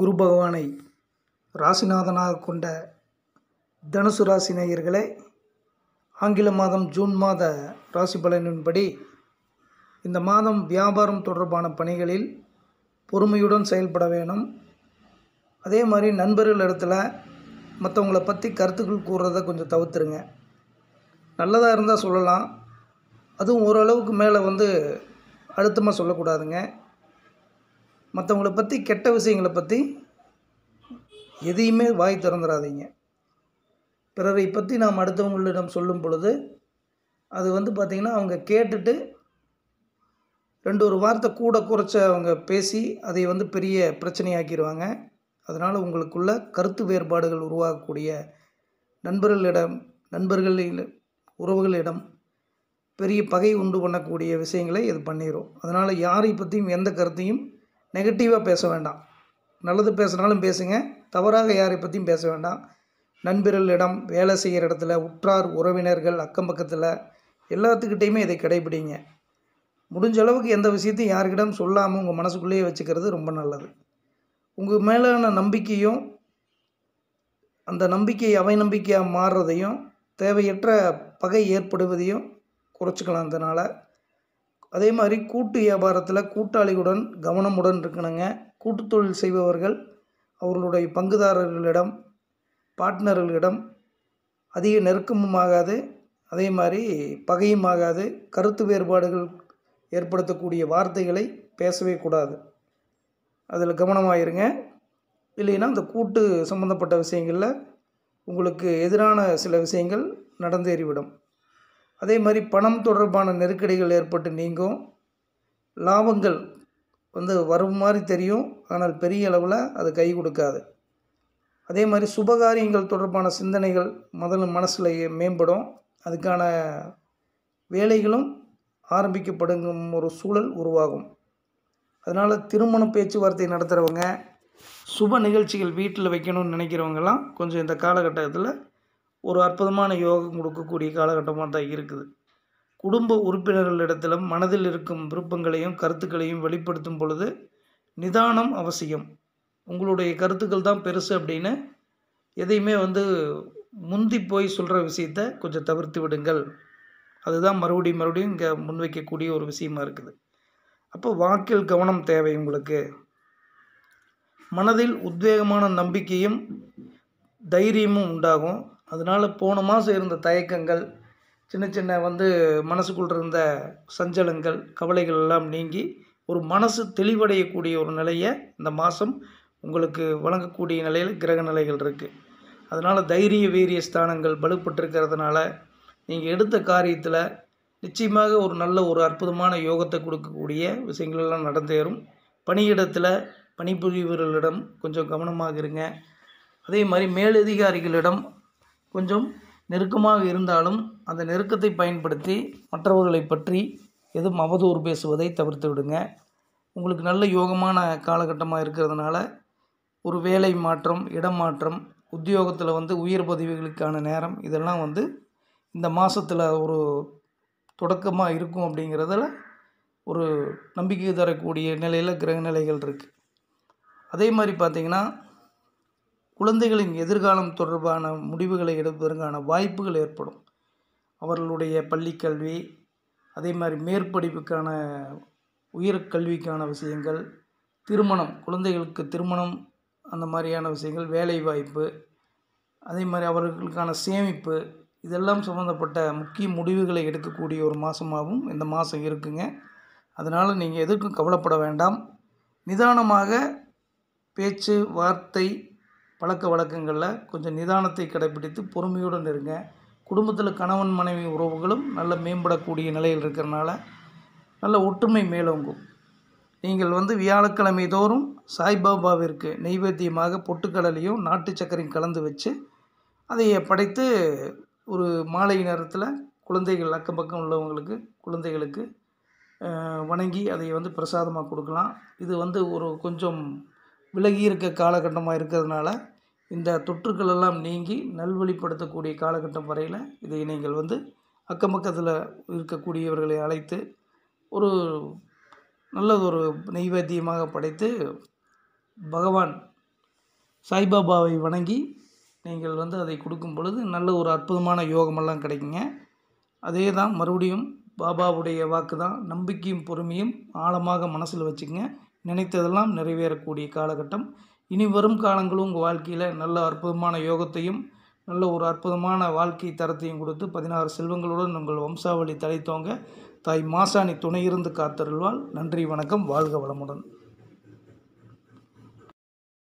குரு பகவானை ராசிநாதனாக கொண்ட தனுசு ராசி நேயர்களே ஆங்கில மாதம் ஜூன் மாத ராசி பலனின்படி இந்த மாதம் வியாபாரம் தொடர்பான பணிகளில் பொறுமையுடன் செயல்பட வேணும் அதே மாதிரி நண்பர்கள் இடத்துல மற்றவங்களை பற்றி கருத்துக்கள் கூறுறதை கொஞ்சம் தவிர்த்துருங்க நல்லதாக இருந்தால் சொல்லலாம் அதுவும் ஓரளவுக்கு மேலே வந்து அழுத்தமாக சொல்லக்கூடாதுங்க மற்றவங்களை பற்றி கெட்ட விஷயங்களை பற்றி எதையுமே வாய் திறந்துடாதீங்க பிறரை பற்றி நாம் அடுத்தவங்களிடம் சொல்லும் பொழுது அது வந்து பார்த்திங்கன்னா அவங்க கேட்டுட்டு ரெண்டு ஒரு வார்த்தை கூட குறைச்ச அவங்க பேசி அதை வந்து பெரிய பிரச்சனையாக்கிடுவாங்க அதனால் உங்களுக்குள்ள கருத்து வேறுபாடுகள் உருவாகக்கூடிய நண்பர்களிடம் நண்பர்களில் உறவுகளிடம் பெரிய பகை உண்டு பண்ணக்கூடிய விஷயங்களை இது பண்ணிடும் அதனால் யாரை பற்றியும் எந்த கருத்தையும் நெகட்டிவாக பேச வேண்டாம் நல்லது பேசுனாலும் பேசுங்க தவறாக யாரை பற்றியும் பேச வேண்டாம் நண்பர்களிடம் வேலை செய்கிற இடத்துல உற்றார் உறவினர்கள் அக்கம் பக்கத்தில் எல்லாத்துக்கிட்டேயுமே இதை கடைபிடிங்க முடிஞ்ச அளவுக்கு எந்த விஷயத்தையும் யாருக்கிடம் சொல்லாமல் உங்கள் மனசுக்குள்ளேயே வச்சுக்கிறது ரொம்ப நல்லது உங்கள் மேலான நம்பிக்கையும் அந்த நம்பிக்கை அவை நம்பிக்கையாக மாறுறதையும் தேவையற்ற பகை ஏற்படுவதையும் குறைச்சிக்கலாம் அதனால் அதே மாதிரி கூட்டு வியாபாரத்தில் கூட்டாளிகளுடன் கவனமுடன் இருக்கணுங்க கூட்டு தொழில் செய்பவர்கள் அவர்களுடைய பங்குதாரர்களிடம் பார்ட்னர்களிடம் அதிக நெருக்கமும் ஆகாது அதே மாதிரி பகையும் ஆகாது கருத்து வேறுபாடுகள் ஏற்படுத்தக்கூடிய வார்த்தைகளை பேசவே கூடாது அதில் கவனமாயிருங்க இல்லைன்னா அந்த கூட்டு சம்மந்தப்பட்ட விஷயங்களில் உங்களுக்கு எதிரான சில விஷயங்கள் நடந்தேறிவிடும் அதே மாதிரி பணம் தொடர்பான நெருக்கடிகள் ஏற்பட்டு நீங்கும் லாபங்கள் வந்து வரும் மாதிரி தெரியும் ஆனால் பெரிய அளவில் அது கை கொடுக்காது அதே மாதிரி சுபகாரியங்கள் தொடர்பான சிந்தனைகள் முதல்ல மனசில் மேம்படும் அதுக்கான வேலைகளும் ஆரம்பிக்கப்படும் ஒரு சூழல் உருவாகும் அதனால் திருமண பேச்சுவார்த்தை நடத்துகிறவங்க சுப நிகழ்ச்சிகள் வீட்டில் வைக்கணும்னு நினைக்கிறவங்கலாம் கொஞ்சம் இந்த காலகட்டத்தில் ஒரு அற்புதமான யோகம் கொடுக்கக்கூடிய காலகட்டமாக தான் இருக்குது குடும்ப உறுப்பினர்களிடத்திலும் மனதில் இருக்கும் விருப்பங்களையும் கருத்துக்களையும் வெளிப்படுத்தும் பொழுது நிதானம் அவசியம் உங்களுடைய கருத்துக்கள் தான் பெருசு அப்படின்னு எதையுமே வந்து முந்தி போய் சொல்கிற விஷயத்த கொஞ்சம் தவிர்த்து விடுங்கள் அதுதான் மறுபடியும் மறுபடியும் இங்கே முன்வைக்கக்கூடிய ஒரு விஷயமா இருக்குது அப்போ வாக்கில் கவனம் தேவை உங்களுக்கு மனதில் உத்வேகமான நம்பிக்கையும் தைரியமும் உண்டாகும் அதனால் போன மாதம் இருந்த தயக்கங்கள் சின்ன சின்ன வந்து மனசுக்குள் இருந்த சஞ்சலங்கள் கவலைகள் எல்லாம் நீங்கி ஒரு மனசு தெளிவடையக்கூடிய ஒரு நிலையை இந்த மாதம் உங்களுக்கு வழங்கக்கூடிய நிலையில் கிரக நிலைகள் இருக்குது அதனால் தைரிய வீரிய ஸ்தானங்கள் வலுப்பட்டிருக்கிறதுனால நீங்கள் எடுத்த காரியத்தில் நிச்சயமாக ஒரு நல்ல ஒரு அற்புதமான யோகத்தை கொடுக்கக்கூடிய விஷயங்களெல்லாம் நடந்தேறும் பணியிடத்தில் பணிபுரிவர்களிடம் கொஞ்சம் கவனமாக இருங்க அதே மாதிரி மேலதிகாரிகளிடம் கொஞ்சம் நெருக்கமாக இருந்தாலும் அந்த நெருக்கத்தை பயன்படுத்தி மற்றவர்களை பற்றி எதுவும் அவதூறு பேசுவதை தவிர்த்து விடுங்க உங்களுக்கு நல்ல யோகமான காலகட்டமாக இருக்கிறதுனால ஒரு வேலை மாற்றம் இடம் மாற்றம் உத்தியோகத்தில் வந்து உயர் பதவிகளுக்கான நேரம் இதெல்லாம் வந்து இந்த மாதத்தில் ஒரு தொடக்கமாக இருக்கும் அப்படிங்கிறதுல ஒரு நம்பிக்கை தரக்கூடிய நிலையில் கிரக நிலைகள் இருக்குது அதே மாதிரி பார்த்திங்கன்னா குழந்தைகளின் எதிர்காலம் தொடர்பான முடிவுகளை எடுப்பதற்கான வாய்ப்புகள் ஏற்படும் அவர்களுடைய பள்ளிக்கல்வி அதே மாதிரி மேற்படிப்புக்கான உயர்கல்விக்கான விஷயங்கள் திருமணம் குழந்தைகளுக்கு திருமணம் அந்த மாதிரியான விஷயங்கள் வேலை வாய்ப்பு அதே மாதிரி அவர்களுக்கான சேமிப்பு இதெல்லாம் சம்மந்தப்பட்ட முக்கிய முடிவுகளை எடுக்கக்கூடிய ஒரு மாதமாகவும் இந்த மாதம் இருக்குங்க அதனால் நீங்கள் எதுக்கும் கவலைப்பட வேண்டாம் நிதானமாக பேச்சு வார்த்தை பழக்க வழக்கங்களில் கொஞ்சம் நிதானத்தை கடைப்பிடித்து பொறுமையுடன் இருங்க குடும்பத்தில் கணவன் மனைவி உறவுகளும் நல்ல மேம்படக்கூடிய நிலையில் இருக்கிறனால நல்ல ஒற்றுமை மேலோங்கும் நீங்கள் வந்து வியாழக்கிழமை தோறும் சாய்பாபாவிற்கு நெய்வேத்தியமாக பொட்டுக்கடலையும் நாட்டு சக்கரையும் கலந்து வச்சு அதையே படைத்து ஒரு மாலை நேரத்தில் குழந்தைகள் அக்கம் பக்கம் உள்ளவங்களுக்கு குழந்தைகளுக்கு வணங்கி அதை வந்து பிரசாதமாக கொடுக்கலாம் இது வந்து ஒரு கொஞ்சம் விலகி இருக்க காலகட்டமாக இருக்கிறதுனால இந்த தொற்றுக்கள் எல்லாம் நீங்கி நல்வழிப்படுத்தக்கூடிய காலகட்டம் வரையில் இதை நீங்கள் வந்து அக்கம் பக்கத்தில் இருக்கக்கூடியவர்களை அழைத்து ஒரு ஒரு நைவேத்தியமாக படைத்து பகவான் சாய்பாபாவை வணங்கி நீங்கள் வந்து அதை கொடுக்கும் பொழுது நல்ல ஒரு அற்புதமான யோகமெல்லாம் கிடைக்குங்க அதே தான் மறுபடியும் பாபாவுடைய வாக்கு தான் நம்பிக்கையும் பொறுமையும் ஆழமாக மனசில் வச்சுக்கங்க நினைத்ததெல்லாம் நிறைவேறக்கூடிய காலகட்டம் இனி வரும் காலங்களும் உங்கள் வாழ்க்கையில் நல்ல அற்புதமான யோகத்தையும் நல்ல ஒரு அற்புதமான வாழ்க்கை தரத்தையும் கொடுத்து பதினாறு செல்வங்களுடன் உங்கள் வம்சாவளி தலைத்தோங்க தாய் மாசாணி துணையிருந்து காத்தருள்வாள் நன்றி வணக்கம் வாழ்க வளமுடன்